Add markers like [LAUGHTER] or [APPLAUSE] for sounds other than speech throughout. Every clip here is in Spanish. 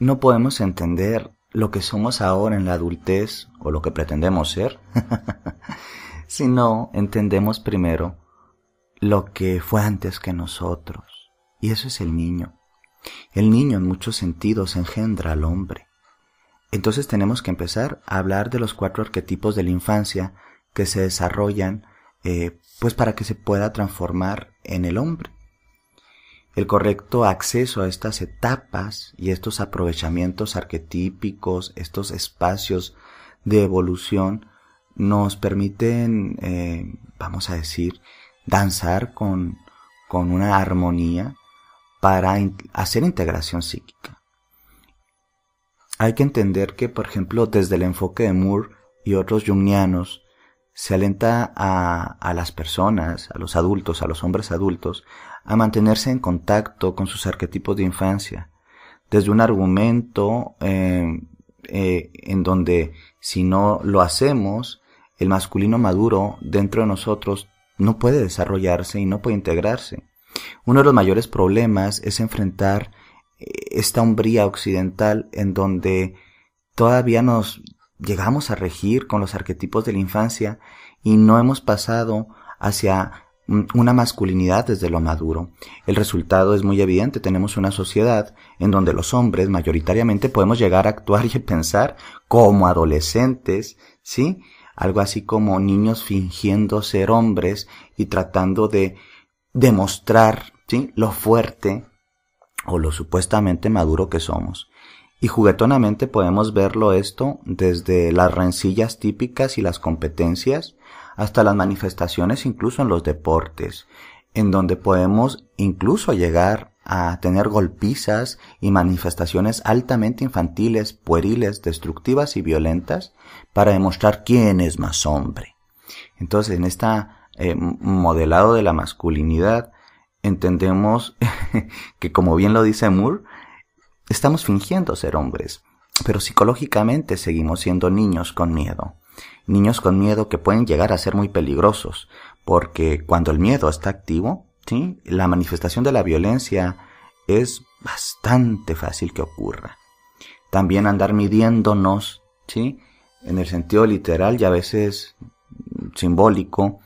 no podemos entender lo que somos ahora en la adultez o lo que pretendemos ser, [LAUGHS] si no entendemos primero lo que fue antes que nosotros. Y eso es el niño. El niño en muchos sentidos engendra al hombre. Entonces tenemos que empezar a hablar de los cuatro arquetipos de la infancia que se desarrollan eh, pues para que se pueda transformar en el hombre. El correcto acceso a estas etapas y estos aprovechamientos arquetípicos, estos espacios de evolución, nos permiten, eh, vamos a decir, danzar con, una armonía para hacer integración psíquica. Hay que entender que, por ejemplo, desde el enfoque de Moore y otros jungianos, se alenta a, las personas, a los adultos, a los hombres adultos, a mantenerse en contacto con sus arquetipos de infancia, desde un argumento eh, eh, en donde si no lo hacemos, el masculino maduro dentro de nosotros no puede desarrollarse y no puede integrarse. Uno de los mayores problemas es enfrentar eh, esta hombría occidental en donde todavía nos llegamos a regir con los arquetipos de la infancia y no hemos pasado hacia mm, una masculinidad desde lo maduro. El resultado es muy evidente. Tenemos una sociedad en donde los hombres mayoritariamente podemos llegar a actuar y a pensar como adolescentes, ¿sí? Algo así como niños fingiendo ser hombres y tratando de demostrar, ¿sí? Lo fuerte o lo supuestamente maduro que somos. Y juguetonamente podemos verlo esto desde las rencillas típicas y las competencias hasta las manifestaciones incluso en los deportes, en donde podemos incluso llegar a tener golpizas y manifestaciones altamente infantiles, pueriles, destructivas y violentas para demostrar quién es más hombre. Entonces, en esta eh, modelado de la masculinidad, entendemos [LAUGHS] que, como bien lo dice Moore, Estamos fingiendo ser hombres, pero psicológicamente seguimos siendo niños con miedo. Niños con miedo que pueden llegar a ser muy peligrosos, porque cuando el miedo está activo, ¿sí? la manifestación de la violencia es bastante fácil que ocurra. También andar midiéndonos, ¿sí? en el sentido literal y a veces simbólico,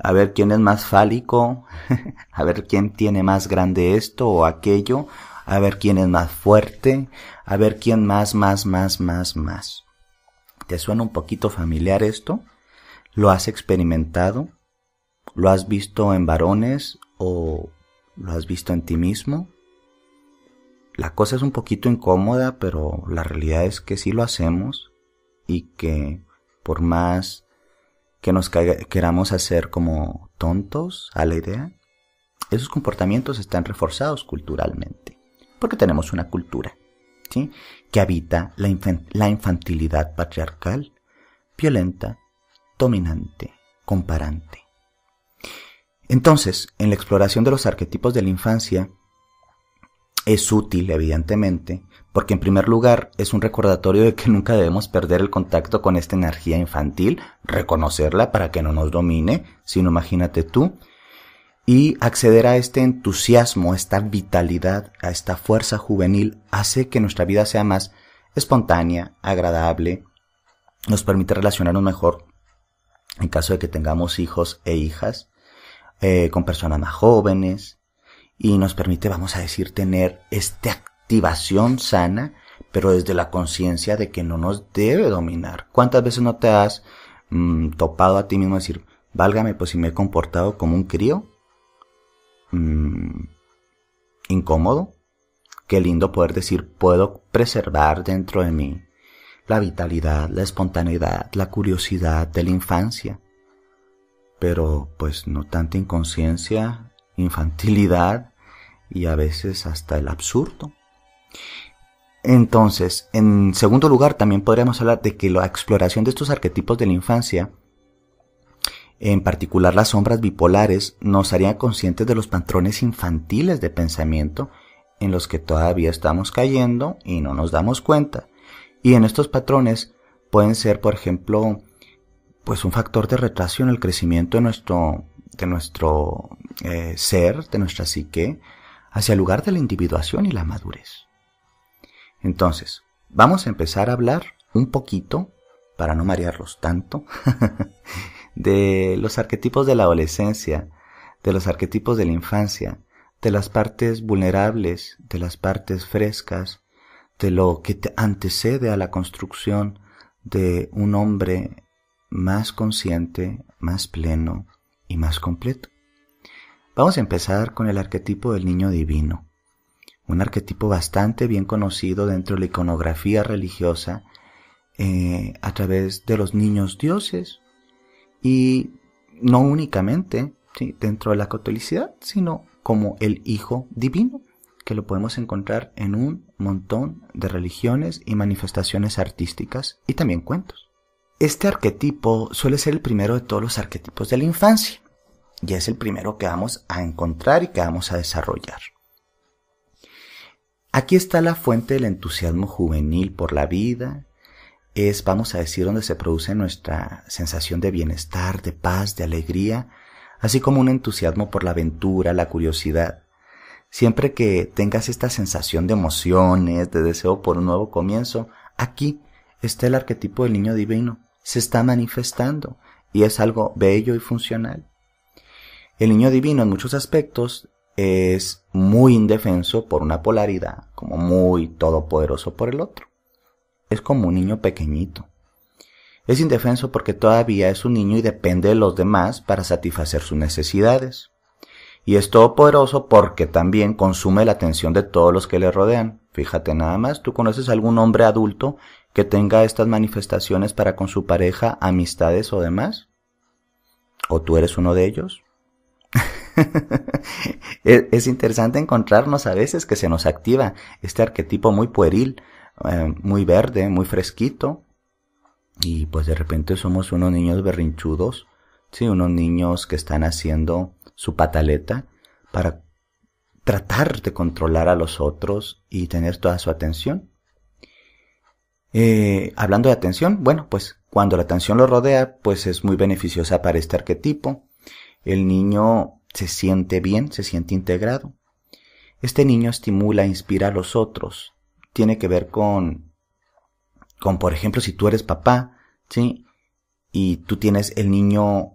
a ver quién es más fálico, [LAUGHS] a ver quién tiene más grande esto o aquello, a ver quién es más fuerte, a ver quién más, más, más, más, más. ¿Te suena un poquito familiar esto? ¿Lo has experimentado? ¿Lo has visto en varones o lo has visto en ti mismo? La cosa es un poquito incómoda, pero la realidad es que sí lo hacemos y que por más que nos queramos hacer como tontos a la idea, esos comportamientos están reforzados culturalmente porque tenemos una cultura que habita la infantilidad patriarcal, violenta, dominante, comparante. Entonces, en la exploración de los arquetipos de la infancia, es útil, evidentemente, porque en primer lugar es un recordatorio de que nunca debemos perder el contacto con esta energía infantil, reconocerla para que no nos domine, sino imagínate tú, y acceder a este entusiasmo, a esta vitalidad, a esta fuerza juvenil, hace que nuestra vida sea más espontánea, agradable, nos permite relacionarnos mejor en caso de que tengamos hijos e hijas, eh, con personas más jóvenes, y nos permite, vamos a decir, tener esta activación sana, pero desde la conciencia de que no nos debe dominar. ¿Cuántas veces no te has mm, topado a ti mismo decir, válgame, pues si me he comportado como un crío? Mm, incómodo, qué lindo poder decir puedo preservar dentro de mí la vitalidad, la espontaneidad, la curiosidad de la infancia. Pero pues no tanta inconsciencia, [LAUGHS] infantilidad y a veces hasta el absurdo. Entonces, en segundo lugar, también podríamos hablar de que la exploración de estos arquetipos de la infancia en particular las sombras bipolares, nos harían conscientes de los patrones infantiles de pensamiento en los que todavía estamos cayendo y no nos damos cuenta. Y en estos patrones pueden ser, por ejemplo, pues un factor de retraso en el crecimiento de nuestro, de nuestro eh, ser, de nuestra psique, hacia el lugar de la individuación y la madurez. Entonces, vamos a empezar a hablar un poquito, para no marearlos tanto, [LAUGHS] de los arquetipos de la adolescencia, de los arquetipos de la infancia, de las partes vulnerables, de las partes frescas, de lo que antecede a la construcción de un hombre más consciente, más pleno y más completo. Vamos a empezar con el arquetipo del niño divino, un arquetipo bastante bien conocido dentro de la iconografía religiosa eh, a través de los niños dioses y no únicamente dentro de la catolicidad, sino como el Hijo Divino, que lo podemos encontrar en un montón de religiones y manifestaciones artísticas y también cuentos. Este arquetipo suele ser el primero de todos los arquetipos de la infancia y es el primero que vamos a encontrar y que vamos a desarrollar. Aquí está la fuente del entusiasmo juvenil por la vida, es, vamos a decir, donde se produce nuestra sensación de bienestar, de paz, de alegría, así como un entusiasmo por la aventura, la curiosidad. Siempre que tengas esta sensación de emociones, de deseo por un nuevo comienzo, aquí está el arquetipo del niño divino, se está manifestando y es algo bello y funcional. El niño divino en muchos aspectos es muy indefenso por una polaridad, como muy todopoderoso por el otro es como un niño pequeñito. Es indefenso porque todavía es un niño y depende de los demás para satisfacer sus necesidades. Y es todopoderoso porque también consume la atención de todos los que le rodean. Fíjate nada más, tú conoces algún hombre adulto que tenga estas manifestaciones para con su pareja, amistades o demás. ¿O tú eres uno de ellos? [LAUGHS] es, interesante encontrarnos a veces que se nos activa este arquetipo muy pueril eh, muy verde, muy fresquito. Y pues de repente somos unos niños berrinchudos, sí, unos niños que están haciendo su pataleta para tratar de controlar a los otros y tener toda su atención. Eh, hablando de atención, bueno, pues cuando la atención lo rodea, pues es muy beneficiosa para este arquetipo. El niño se siente bien, se siente integrado. Este niño estimula, inspira a los otros, tiene que ver con, con por ejemplo, si tú eres papá, ¿sí? Y tú tienes el niño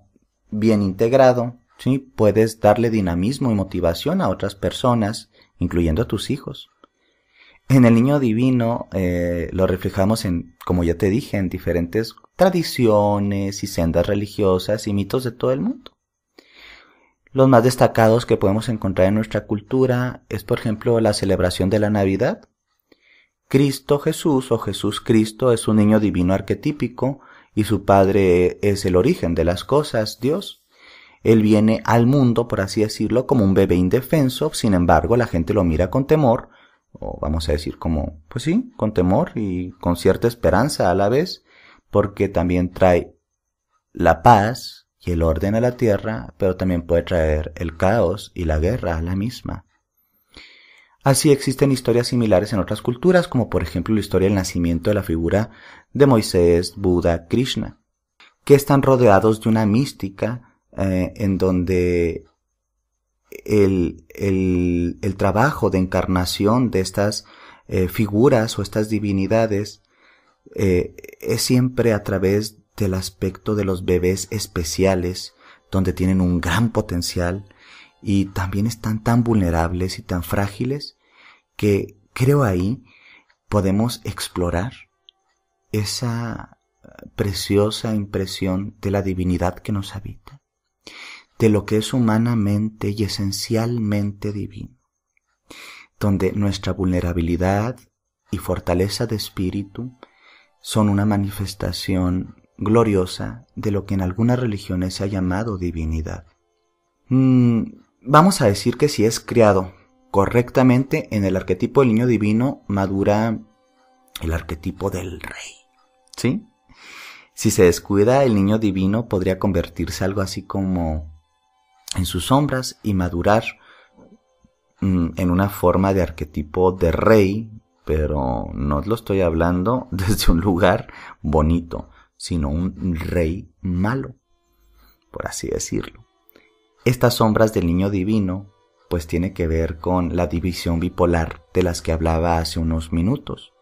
bien integrado, ¿sí? Puedes darle dinamismo y motivación a otras personas, incluyendo a tus hijos. En el niño divino eh, lo reflejamos en, como ya te dije, en diferentes tradiciones y sendas religiosas y mitos de todo el mundo. Los más destacados que podemos encontrar en nuestra cultura es, por ejemplo, la celebración de la Navidad, Cristo Jesús o Jesús Cristo es un niño divino arquetípico y su padre es el origen de las cosas, Dios. Él viene al mundo, por así decirlo, como un bebé indefenso, sin embargo la gente lo mira con temor, o vamos a decir como, pues sí, con temor y con cierta esperanza a la vez, porque también trae la paz y el orden a la tierra, pero también puede traer el caos y la guerra a la misma. Así existen historias similares en otras culturas, como por ejemplo la historia del nacimiento de la figura de Moisés, Buda, Krishna, que están rodeados de una mística eh, en donde el, el, trabajo de encarnación de estas eh, figuras o estas divinidades eh, es siempre a través del aspecto de los bebés especiales, donde tienen un gran potencial, y también están tan vulnerables y tan frágiles que creo ahí podemos explorar esa preciosa impresión de la divinidad que nos habita, de lo que es humanamente y esencialmente divino, donde nuestra vulnerabilidad y fortaleza de espíritu son una manifestación gloriosa de lo que en algunas religiones se ha llamado divinidad. Mm, Vamos a decir que si es criado correctamente en el arquetipo del niño divino, madura el arquetipo del rey. ¿Sí? Si se descuida, el niño divino podría convertirse algo así como en sus sombras y madurar mm, en una forma de arquetipo de rey, pero no lo estoy hablando [LAUGHS] desde un lugar bonito, sino un rey malo, por así decirlo. Estas sombras del niño divino pues tiene que ver con la división bipolar de las que hablaba hace unos minutos.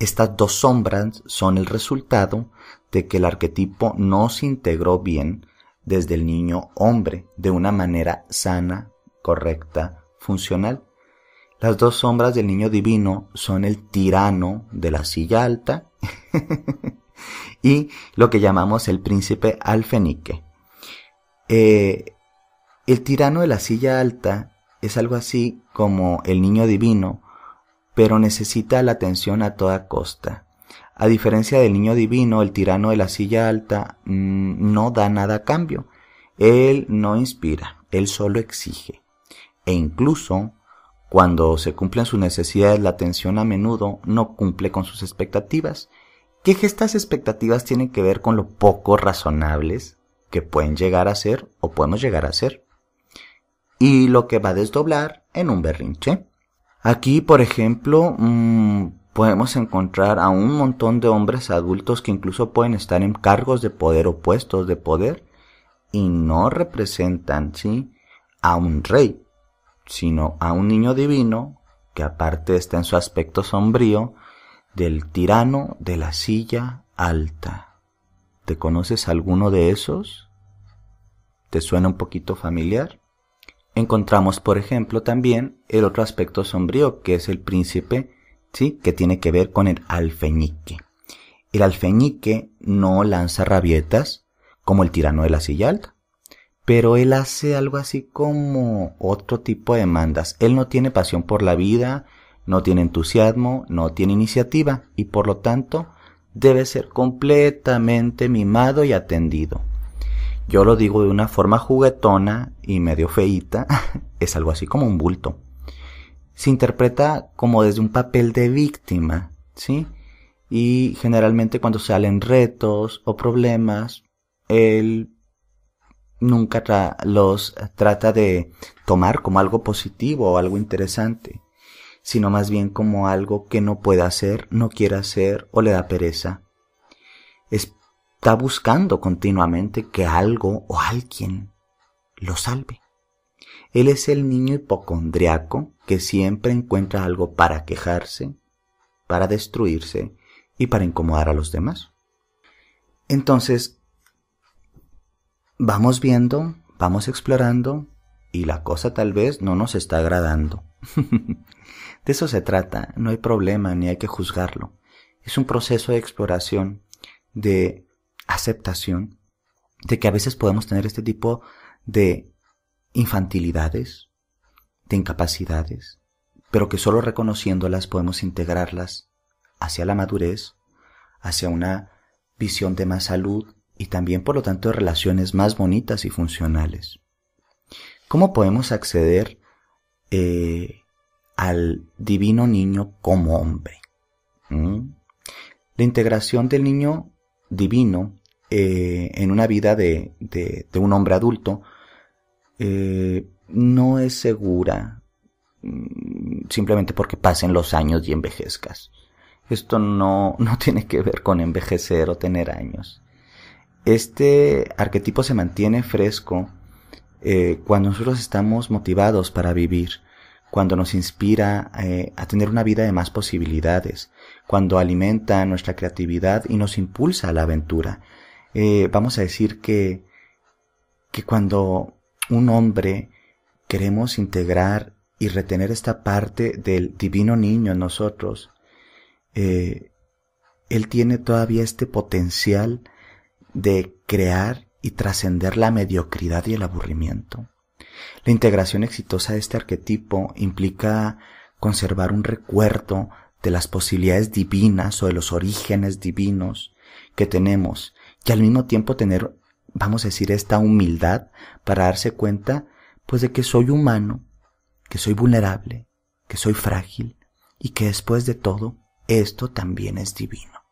Estas dos sombras son el resultado de que el arquetipo no se integró bien desde el niño hombre de una manera sana, correcta, funcional. Las dos sombras del niño divino son el tirano de la silla alta [LAUGHS] y lo que llamamos el príncipe alfenique. Eh, el tirano de la silla alta es algo así como el niño divino, pero necesita la atención a toda costa. A diferencia del niño divino, el tirano de la silla alta mm, no da nada a cambio. Él no inspira, él solo exige. E incluso, cuando se cumplen sus necesidades, la atención a menudo no cumple con sus expectativas. ¿Qué estas expectativas tienen que ver con lo poco razonables que pueden llegar a ser o podemos llegar a ser? y lo que va a desdoblar en un berrinche. Aquí, por ejemplo, mm, podemos encontrar a un montón de hombres adultos que incluso pueden estar en cargos de poder o puestos de poder y no representan, ¿sí? A un rey, sino a un niño divino que aparte está en su aspecto sombrío del tirano de la silla alta. ¿Te conoces alguno de esos? ¿Te suena un poquito familiar? Encontramos, por ejemplo, también el otro aspecto sombrío que es el príncipe, ¿sí? que tiene que ver con el alfeñique. El alfeñique no lanza rabietas como el tirano de la silla alta, pero él hace algo así como otro tipo de demandas. Él no tiene pasión por la vida, no tiene entusiasmo, no tiene iniciativa y por lo tanto debe ser completamente mimado y atendido yo lo digo de una forma juguetona y medio feíta, [LAUGHS] es algo así como un bulto. Se interpreta como desde un papel de víctima, ¿sí? Y generalmente cuando salen retos o problemas, él nunca los trata de tomar como algo positivo o algo interesante, sino más bien como algo que no puede hacer, no quiere hacer o le da pereza. Es está buscando continuamente que algo o alguien lo salve. Él es el niño hipocondriaco que siempre encuentra algo para quejarse, para destruirse y para incomodar a los demás. Entonces, vamos viendo, vamos explorando y la cosa tal vez no nos está agradando. [LAUGHS] de eso se trata, no hay problema ni hay que juzgarlo. Es un proceso de exploración de aceptación de que a veces podemos tener este tipo de infantilidades, de incapacidades, pero que solo reconociéndolas podemos integrarlas hacia la madurez, hacia una visión de más salud y también por lo tanto de relaciones más bonitas y funcionales. ¿Cómo podemos acceder eh, al divino niño como hombre? ¿Mm? La integración del niño divino eh, en una vida de, de, un hombre adulto eh, no es segura mm, simplemente porque pasen los años y envejezcas. Esto no, no [LAUGHS] tiene que ver con envejecer o tener años. Este arquetipo se mantiene fresco eh, cuando nosotros estamos motivados para vivir, cuando nos inspira eh, a tener una vida de más posibilidades, cuando alimenta nuestra creatividad y nos impulsa a la aventura. Eh, vamos a decir que, que cuando un hombre queremos integrar y retener esta parte del divino niño en nosotros, eh, él tiene todavía este potencial de crear y trascender la mediocridad y el aburrimiento. La integración exitosa de este arquetipo implica conservar un recuerdo de las posibilidades divinas o de los orígenes divinos que tenemos y al mismo tiempo tener, vamos a decir, esta humildad para darse cuenta pues de que soy humano, que soy vulnerable, que soy frágil y que después de todo esto también es divino.